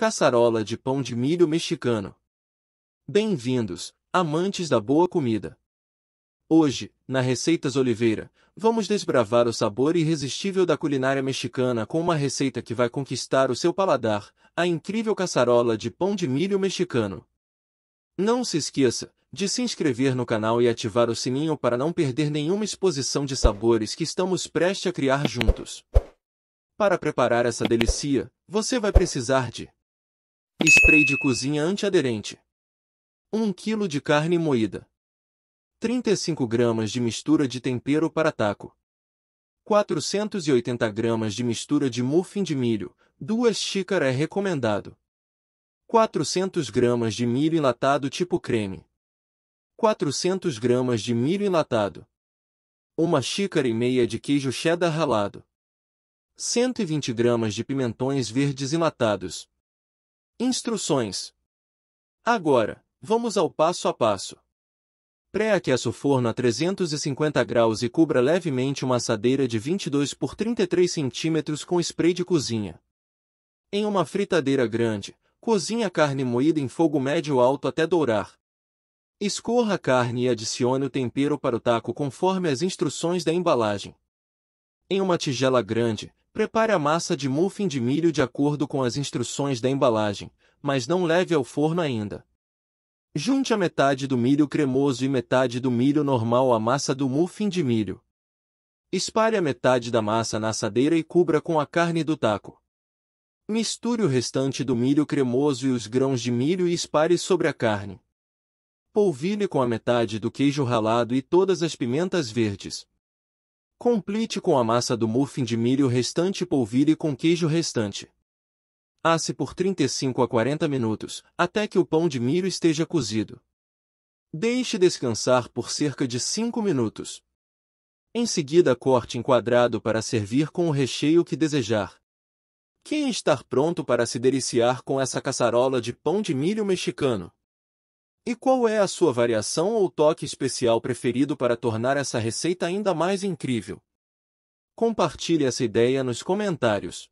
Caçarola de pão de milho mexicano. Bem-vindos, amantes da boa comida. Hoje, na Receitas Oliveira, vamos desbravar o sabor irresistível da culinária mexicana com uma receita que vai conquistar o seu paladar, a incrível caçarola de pão de milho mexicano. Não se esqueça de se inscrever no canal e ativar o sininho para não perder nenhuma exposição de sabores que estamos prestes a criar juntos. Para preparar essa delícia, você vai precisar de Spray de cozinha antiaderente. 1 kg de carne moída. 35 gramas de mistura de tempero para taco. 480 gramas de mistura de muffin de milho, 2 xícaras é recomendado. 400 gramas de milho enlatado tipo creme. 400 gramas de milho enlatado. Uma xícara e meia de queijo cheddar ralado. 120 gramas de pimentões verdes enlatados, Instruções. Agora, vamos ao passo a passo. Pré-aqueça o forno a 350 graus e cubra levemente uma assadeira de 22 por 33 cm com spray de cozinha. Em uma fritadeira grande, cozinhe a carne moída em fogo médio-alto até dourar. Escorra a carne e adicione o tempero para o taco conforme as instruções da embalagem. Em uma tigela grande, Prepare a massa de muffin de milho de acordo com as instruções da embalagem, mas não leve ao forno ainda. Junte a metade do milho cremoso e metade do milho normal à massa do muffin de milho. Espalhe a metade da massa na assadeira e cubra com a carne do taco. Misture o restante do milho cremoso e os grãos de milho e espalhe sobre a carne. Polvilhe com a metade do queijo ralado e todas as pimentas verdes, Complete com a massa do muffin de milho restante e polvilhe com queijo restante. Asse por 35 a 40 minutos, até que o pão de milho esteja cozido. Deixe descansar por cerca de 5 minutos. Em seguida, corte em quadrado para servir com o recheio que desejar. Quem está pronto para se deliciar com essa caçarola de pão de milho mexicano? E qual é a sua variação ou toque especial preferido para tornar essa receita ainda mais incrível? Compartilhe essa ideia nos comentários.